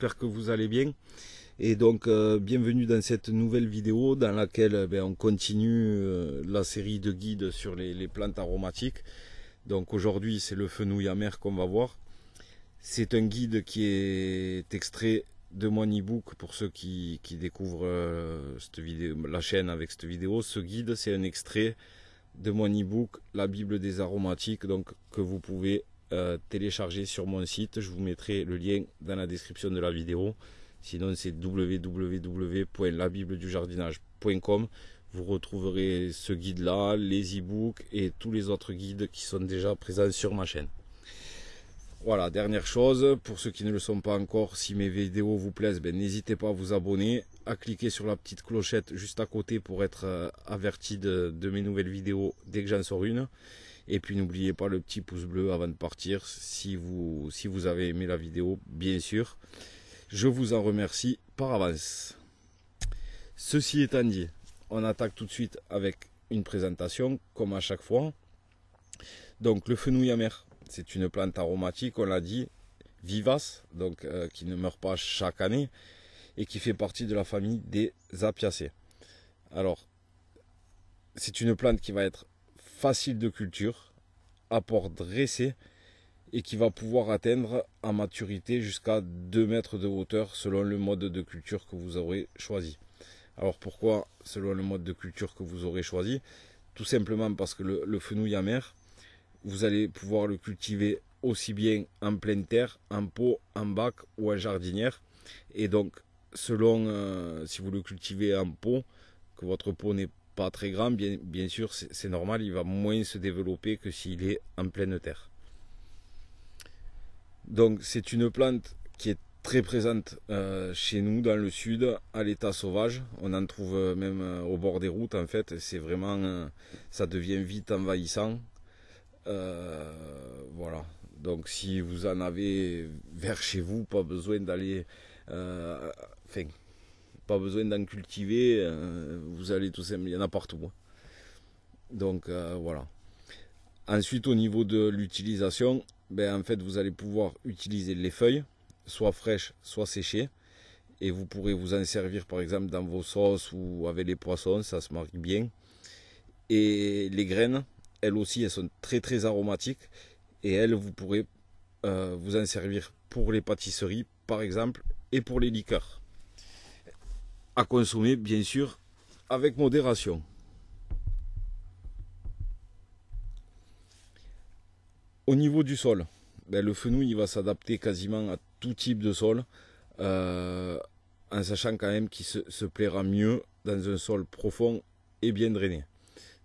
j'espère que vous allez bien. Et donc euh, bienvenue dans cette nouvelle vidéo dans laquelle eh ben, on continue euh, la série de guides sur les, plantes aromatiques. Donc aujourd'hui c'est le fenouil amer qu'on va voir. C'est un guide qui est extrait de mon ebook pour ceux qui, découvrent euh, cette vidéo, la chaîne avec cette vidéo. Ce guide c'est un extrait de mon e La Bible des aromatiques donc que vous pouvez euh, télécharger sur mon site. Je vous mettrai le lien dans la description de la vidéo. Sinon, c'est www.labibledujardinage.com. Vous retrouverez ce guide-là, les ebooks et tous les autres guides qui sont déjà présents sur ma chaîne. Voilà, dernière chose, pour ceux qui ne le sont pas encore, si mes vidéos vous plaisent, ben, n'hésitez pas à vous abonner, à cliquer sur la petite clochette juste à côté pour être euh, averti de, de mes nouvelles vidéos dès que j'en sors une. Et puis n'oubliez pas le petit pouce bleu avant de partir si vous, si vous avez aimé la vidéo, bien sûr. Je vous en remercie par avance. Ceci étant dit, on attaque tout de suite avec une présentation, comme à chaque fois. Donc le fenouil amer, c'est une plante aromatique, on l'a dit, vivace, donc euh, qui ne meurt pas chaque année et qui fait partie de la famille des apiacées. Alors, c'est une plante qui va être facile de culture, à port dressé et qui va pouvoir atteindre en maturité jusqu'à 2 mètres de hauteur selon le mode de culture que vous aurez choisi. Alors pourquoi selon le mode de culture que vous aurez choisi Tout simplement parce que le, fenouil amer, vous allez pouvoir le cultiver aussi bien en pleine terre, en pot, en bac ou en jardinière. Et donc selon euh, si vous le cultivez en pot, que votre pot n'est très grand, bien, bien sûr, c'est normal, il va moins se développer que s'il est en pleine terre. Donc c'est une plante qui est très présente euh, chez nous dans le sud, à l'état sauvage. On en trouve euh, même euh, au bord des routes en fait. C'est vraiment, ça devient vite envahissant. voilà. Donc si vous en avez vers chez vous, pas besoin d'aller, enfin, pas besoin d'en cultiver, euh, vous allez tout simplement, il y en a partout. Donc euh, voilà. Ensuite, au niveau de l'utilisation, ben, en fait, vous allez pouvoir utiliser les feuilles, soit fraîches, soit séchées. Et vous pourrez vous en servir, par exemple, dans vos sauces ou avec les poissons, ça se marque bien. Et les graines, elles aussi, elles sont très très aromatiques. Et elles, vous pourrez euh, vous en servir pour les pâtisseries, par exemple, et pour les liqueurs à consommer bien sûr avec modération. Au niveau du sol, ben, le fenouil il va s'adapter quasiment à tout type de sol, euh, en sachant quand même qu'il se, plaira mieux dans un sol profond et bien drainé.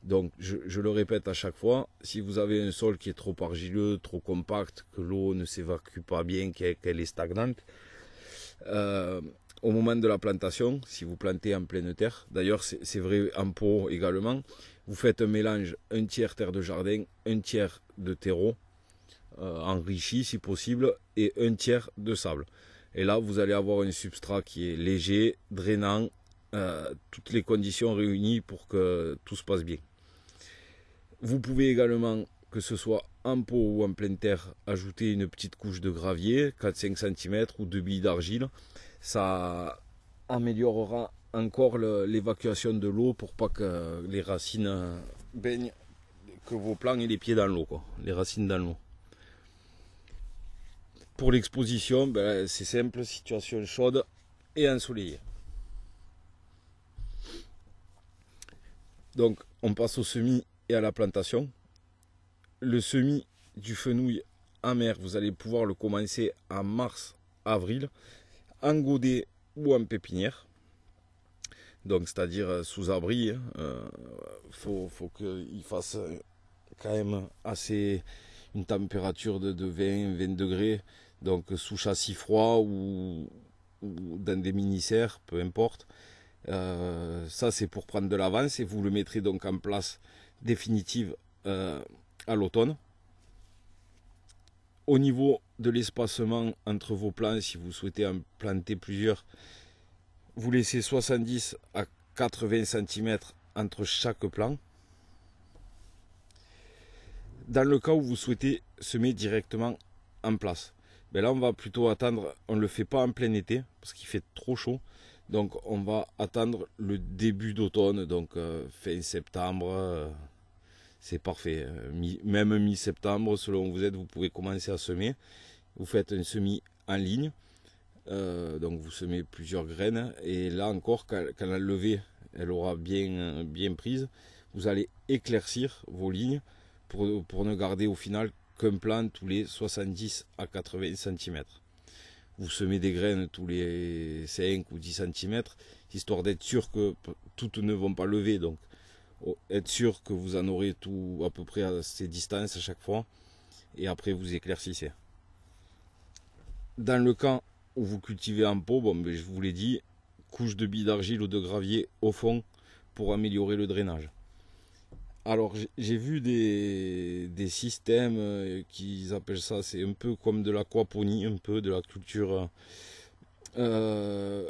Donc je, le répète à chaque fois, si vous avez un sol qui est trop argileux, trop compact, que l'eau ne s'évacue pas bien, qu'elle est stagnante, euh, au moment de la plantation, si vous plantez en pleine terre, d'ailleurs c'est vrai en pot également, vous faites un mélange un tiers terre de jardin, un tiers de terreau euh, enrichi si possible et un tiers de sable. Et là vous allez avoir un substrat qui est léger, drainant, euh, toutes les conditions réunies pour que tout se passe bien. Vous pouvez également, que ce soit en pot ou en pleine terre, ajouter une petite couche de gravier, 4-5 cm ou 2 billes d'argile ça améliorera encore l'évacuation de l'eau pour pas que les racines euh, baignent, que vos plants aient les pieds dans l'eau, les racines dans l'eau. Pour l'exposition, ben, c'est simple, situation chaude et ensoleillée. Donc on passe au semis et à la plantation. Le semis du fenouil amer, vous allez pouvoir le commencer en mars, avril en godet ou en pépinière. Donc, c'est-à-dire euh, sous abri, il hein, euh, faut, qu'il fasse euh, quand même assez une température de, 20, 20 degrés. Donc, sous châssis froid ou, dans des mini-serres, peu importe. ça, c'est pour prendre de l'avance et vous le mettrez donc en place définitive à l'automne. Au niveau de l'espacement entre vos plants, si vous souhaitez en planter plusieurs, vous laissez 70 à 80 cm entre chaque plan. Dans le cas où vous souhaitez semer directement en place, mais ben là on va plutôt attendre, on ne le fait pas en plein été parce qu'il fait trop chaud. Donc on va attendre le début d'automne, donc euh, fin septembre. Euh, c'est parfait. Euh, même mi-septembre, selon où vous êtes, vous pouvez commencer à semer. Vous faites un semis en ligne. Euh, donc vous semez plusieurs graines et là encore quand, elle la levée elle aura bien, bien prise vous allez éclaircir vos lignes pour, ne garder au final qu'un plan tous les 70 à 80 cm vous semez des graines tous les 5 ou 10 cm histoire d'être sûr que toutes ne vont pas lever donc être sûr que vous en aurez tout à peu près à ces distances à chaque fois, et après vous éclaircissez. Dans le camp où vous cultivez en pot, bon, ben, je vous l'ai dit, couche de billes d'argile ou de gravier au fond pour améliorer le drainage. Alors j'ai vu des, systèmes euh, qu'ils appellent ça, c'est un peu comme de l'aquaponie, un peu de la culture euh,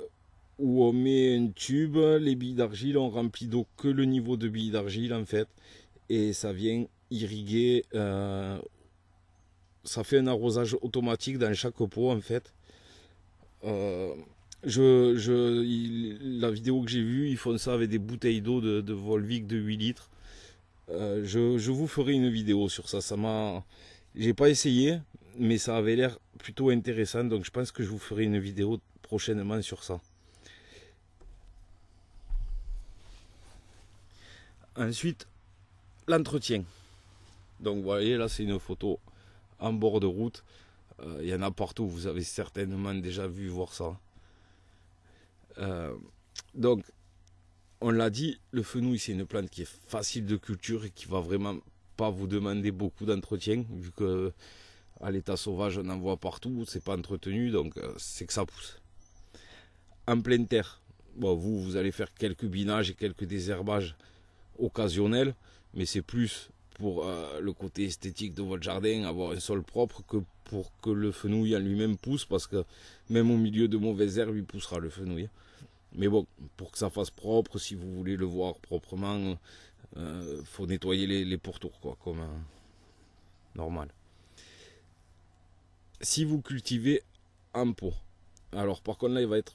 où on met un tube, les billes d'argile, on remplit d'eau que le niveau de billes d'argile en fait, et ça vient irriguer, euh, ça fait un arrosage automatique dans chaque pot en fait. Euh, je, la vidéo que j'ai vue, ils font ça avec des bouteilles d'eau de, Volvic de 8 litres. Euh, je, je, vous ferai une vidéo sur ça. Ça m'a, j'ai pas essayé, mais ça avait l'air plutôt intéressant. Donc je pense que je vous ferai une vidéo prochainement sur ça. Ensuite, l'entretien. Donc vous voyez, là c'est une photo en bord de route. Euh, il y en a partout, vous avez certainement déjà vu voir ça. Euh, donc, on l'a dit, le fenouil c'est une plante qui est facile de culture et qui va vraiment pas vous demander beaucoup d'entretien, vu que à l'état sauvage on en voit partout, c'est pas entretenu, donc euh, c'est que ça pousse. En pleine terre, vous, vous allez faire quelques binages et quelques désherbages occasionnel, mais c'est plus pour euh, le côté esthétique de votre jardin, avoir un sol propre, que pour que le fenouil en lui-même pousse, parce que même au milieu de mauvaises herbes, il poussera le fenouil. Mais bon, pour que ça fasse propre, si vous voulez le voir proprement, il euh, faut nettoyer les, pourtours, quoi, comme euh, normal. Si vous cultivez en pot, alors par contre là, il va être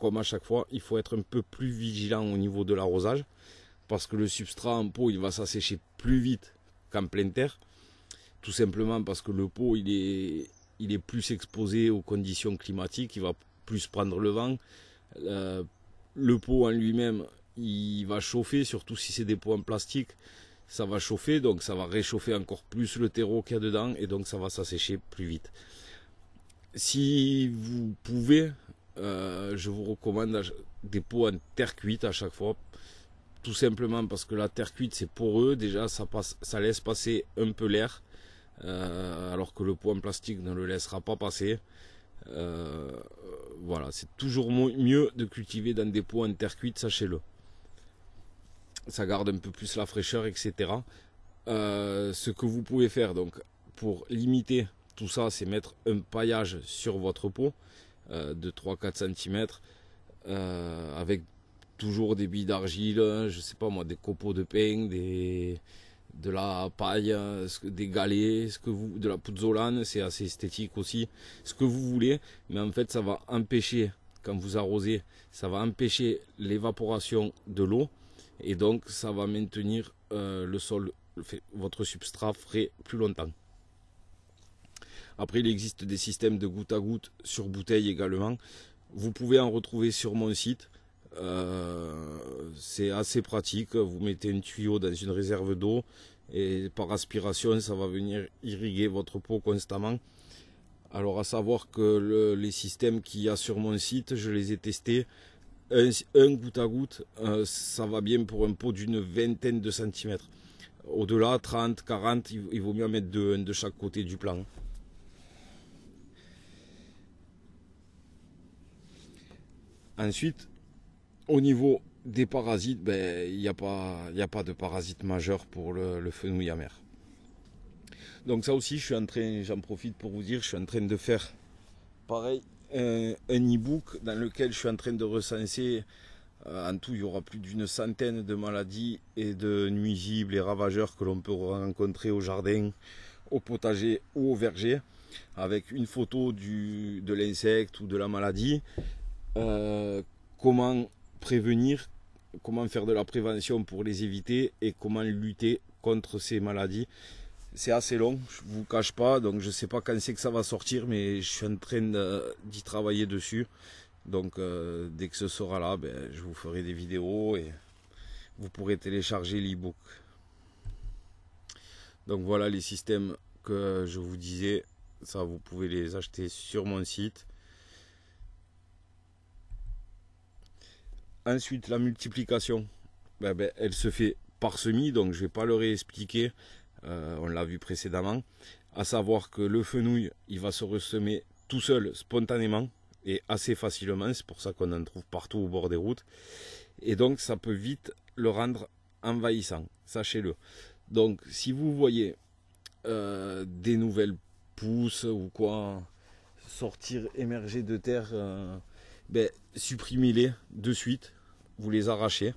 comme à chaque fois, il faut être un peu plus vigilant au niveau de l'arrosage parce que le substrat en pot, il va s'assécher plus vite qu'en pleine terre, tout simplement parce que le pot, il est, il est plus exposé aux conditions climatiques, il va plus prendre le vent. Euh, le pot en lui-même, il va chauffer, surtout si c'est des pots en plastique, ça va chauffer, donc ça va réchauffer encore plus le terreau qu'il y a dedans, et donc ça va s'assécher plus vite. Si vous pouvez, euh, je vous recommande des pots en terre cuite à chaque fois, tout simplement parce que la terre cuite c'est pour eux déjà ça passe ça laisse passer un peu l'air euh, alors que le pot en plastique ne le laissera pas passer euh, voilà c'est toujours mieux de cultiver dans des pots en terre cuite sachez-le ça garde un peu plus la fraîcheur etc euh, ce que vous pouvez faire donc pour limiter tout ça c'est mettre un paillage sur votre pot de 3-4 cm avec toujours des billes d'argile, hein, je sais pas moi, des copeaux de pain, des de la paille, hein, des galets, ce que vous, de la pouzzolane, c'est assez esthétique aussi, ce que vous voulez, mais en fait ça va empêcher, quand vous arrosez, ça va empêcher l'évaporation de l'eau, et donc ça va maintenir euh, le sol, votre substrat frais plus longtemps. Après il existe des systèmes de goutte à goutte sur bouteille également, vous pouvez en retrouver sur mon site, euh, c'est assez pratique. Vous mettez un tuyau dans une réserve d'eau et par aspiration, ça va venir irriguer votre pot constamment. Alors à savoir que les systèmes qu'il y a sur mon site, je les ai testés. Un, goutte à goutte, euh, ça va bien pour un pot d'une vingtaine de centimètres. Au-delà, 30, 40, il, vaut mieux mettre deux, de chaque côté du plan. Ensuite, au niveau des parasites, ben, il n'y a, pas, a pas de parasites majeurs pour le, fenouil amer. Donc ça aussi, je suis en train, j'en profite pour vous dire, je suis en train de faire pareil un, e-book dans lequel je suis en train de recenser. Euh, en tout, il y aura plus d'une centaine de maladies et de nuisibles et ravageurs que l'on peut rencontrer au jardin, au potager ou au verger, avec une photo du, de l'insecte ou de la maladie. Euh, comment prévenir, comment faire de la prévention pour les éviter et comment lutter contre ces maladies. C'est assez long, je vous cache pas, donc je sais pas quand c'est que ça va sortir, mais je suis en train d'y travailler dessus. Donc euh, dès que ce sera là, ben, je vous ferai des vidéos et vous pourrez télécharger l'ebook. Donc voilà les systèmes que je vous disais, ça vous pouvez les acheter sur mon site. Ensuite, la multiplication, ben, ben, elle se fait par semis, donc je ne vais pas le réexpliquer. Euh, on l'a vu précédemment. À savoir que le fenouil, il va se ressemer tout seul, spontanément et assez facilement. C'est pour ça qu'on en trouve partout au bord des routes. Et donc, ça peut vite le rendre envahissant. Sachez-le. Donc, si vous voyez euh, des nouvelles pousses ou quoi sortir, émerger de terre. Euh, ben, supprimez-les de suite, vous les arrachez.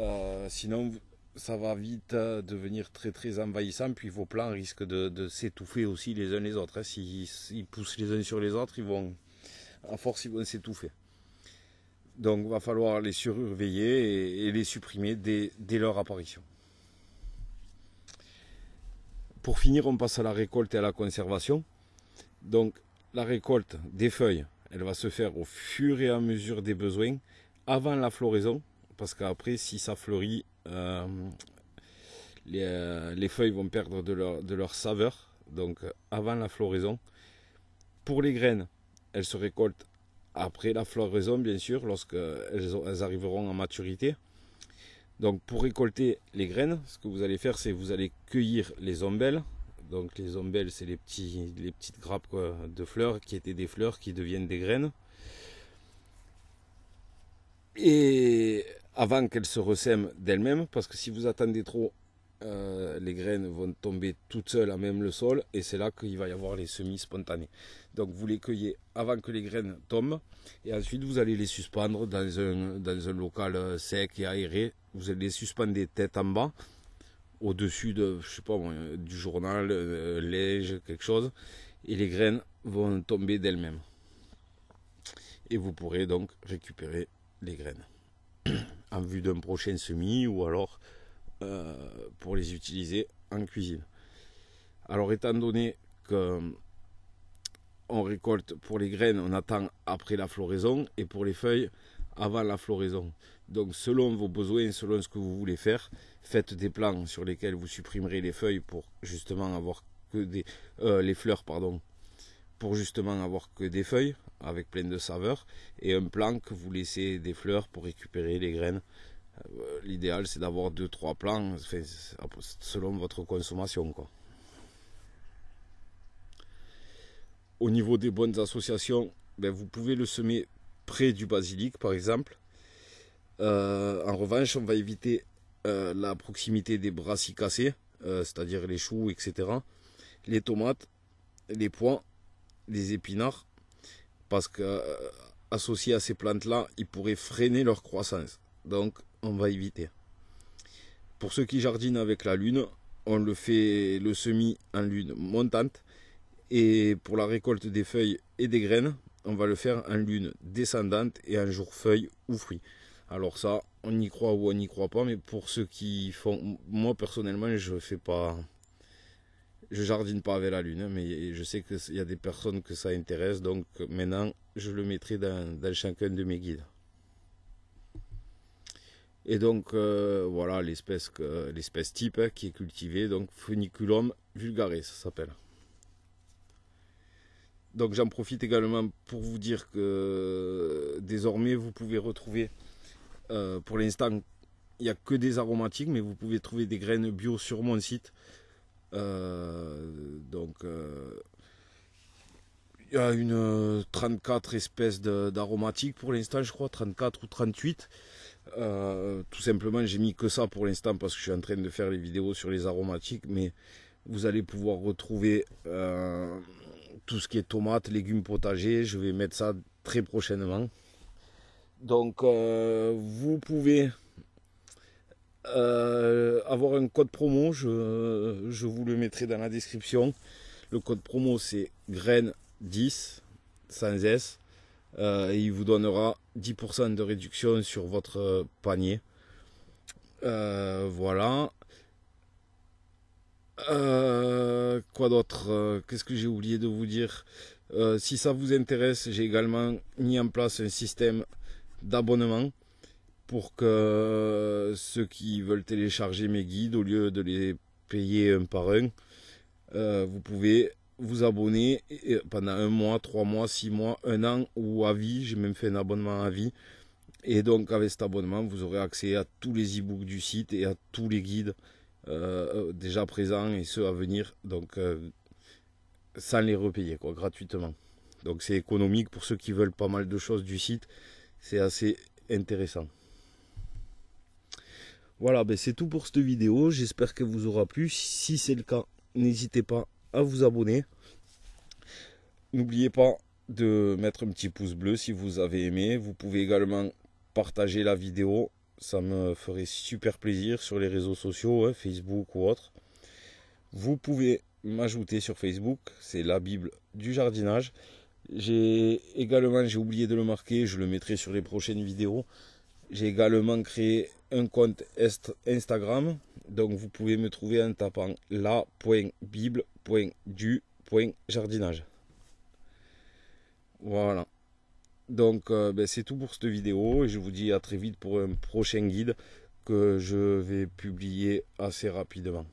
Euh, sinon, ça va vite euh, devenir très très envahissant, puis vos plants risquent de, s'étouffer aussi les uns les autres. Hein. S'ils poussent les uns sur les autres, ils vont, à force, ils vont s'étouffer. Donc, il va falloir les surveiller et, les supprimer dès leur apparition pour finir, on passe à la récolte et à la conservation. Donc, la récolte des feuilles, elle va se faire au fur et à mesure des besoins, avant la floraison, parce qu'après, si ça fleurit, euh, euh, les, feuilles vont perdre de leur, de leur saveur, donc avant la floraison. Pour les graines, elles se récoltent après la floraison, bien sûr, lorsqu'elles elles arriveront en maturité. Donc pour récolter les graines, ce que vous allez faire, c'est vous allez cueillir les ombelles, donc les ombelles, c'est les, petites grappes de fleurs qui étaient des fleurs qui deviennent des graines. Et avant qu'elles se ressèment d'elles-mêmes, parce que si vous attendez trop, euh, les graines vont tomber toutes seules à même le sol, et c'est là qu'il va y avoir les semis spontanés. Donc vous les cueillez avant que les graines tombent, et ensuite vous allez les suspendre dans un, local euh, sec et aéré. Vous allez les suspendre tête en bas, au-dessus de, je sais pas, euh, du journal, euh, quelque chose, et les graines vont tomber d'elles-mêmes. Et vous pourrez donc récupérer les graines en vue d'un prochain semis ou alors euh, pour les utiliser en cuisine. Alors étant donné que on récolte pour les graines, on attend après la floraison et pour les feuilles avant la floraison. Donc selon vos besoins, selon ce que vous voulez faire, faites des plans sur lesquels vous supprimerez les feuilles pour justement avoir que des euh, les fleurs pardon, pour justement avoir que des feuilles avec plein de saveurs et un plan que vous laissez des fleurs pour récupérer les graines. Euh, l'idéal c'est d'avoir deux trois plans selon votre consommation Au niveau des bonnes associations, ben, vous pouvez le semer près du basilic par exemple euh, en revanche, on va éviter euh, la proximité des brassicacées, euh, c'est-à-dire les choux, etc. Les tomates, les pois, les épinards, parce que associés à ces plantes-là, ils pourraient freiner leur croissance. Donc, on va éviter. Pour ceux qui jardinent avec la lune, on le fait le semis en lune montante. Et pour la récolte des feuilles et des graines, on va le faire en lune descendante et un jour feuilles ou fruits. Alors ça, on y croit ou on n'y croit pas, mais pour ceux qui font, moi personnellement, je ne fais pas, je jardine pas avec la lune, mais je sais qu'il y a des personnes que ça intéresse, donc maintenant, je le mettrai dans, chacun de mes guides. Et donc euh, voilà l'espèce l'espèce type hein, qui est cultivée, donc Funiculum vulgaris, ça s'appelle. Donc j'en profite également pour vous dire que désormais vous pouvez retrouver euh, pour l'instant, il n'y a que des aromatiques, mais vous pouvez trouver des graines bio sur mon site. Euh, euh, il y a une 34 espèces d'aromatiques pour l'instant, je crois, 34 ou 38. tout simplement, j'ai mis que ça pour l'instant parce que je suis en train de faire les vidéos sur les aromatiques, mais vous allez pouvoir retrouver tout ce qui est tomates, légumes potagers. Je vais mettre ça très prochainement. Donc euh, vous pouvez euh, avoir un code promo, je, vous le mettrai dans la description. Le code promo c'est graine10 sans S. Euh, il vous donnera 10% de réduction sur votre panier. voilà. quoi d'autre Qu'est-ce que j'ai oublié de vous dire Si ça vous intéresse, j'ai également mis en place un système d'abonnement pour que euh, ceux qui veulent télécharger mes guides, au lieu de les payer un par un, euh, vous pouvez vous abonner pendant un mois, trois mois, six mois, un an ou à vie. J'ai même fait un abonnement à vie. Et donc avec cet abonnement, vous aurez accès à tous les ebooks du site et à tous les guides euh, déjà présents et ceux à venir. Donc sans les repayer, quoi, gratuitement. Donc c'est économique pour ceux qui veulent pas mal de choses du site c'est assez intéressant. Voilà, ben, c'est tout pour cette vidéo. J'espère que vous aura plu. Si c'est le cas, n'hésitez pas à vous abonner. N'oubliez pas de mettre un petit pouce bleu si vous avez aimé. Vous pouvez également partager la vidéo. Ça me ferait super plaisir sur les réseaux sociaux, hein, Facebook ou autre. Vous pouvez m'ajouter sur Facebook. C'est la Bible du jardinage. J'ai également, j'ai oublié de le marquer, je le mettrai sur les prochaines vidéos. J'ai également créé un compte Instagram. Donc vous pouvez me trouver en tapant la.bible.du.jardinage. Voilà. Donc euh, ben, c'est tout pour cette vidéo et je vous dis à très vite pour un prochain guide que je vais publier assez rapidement.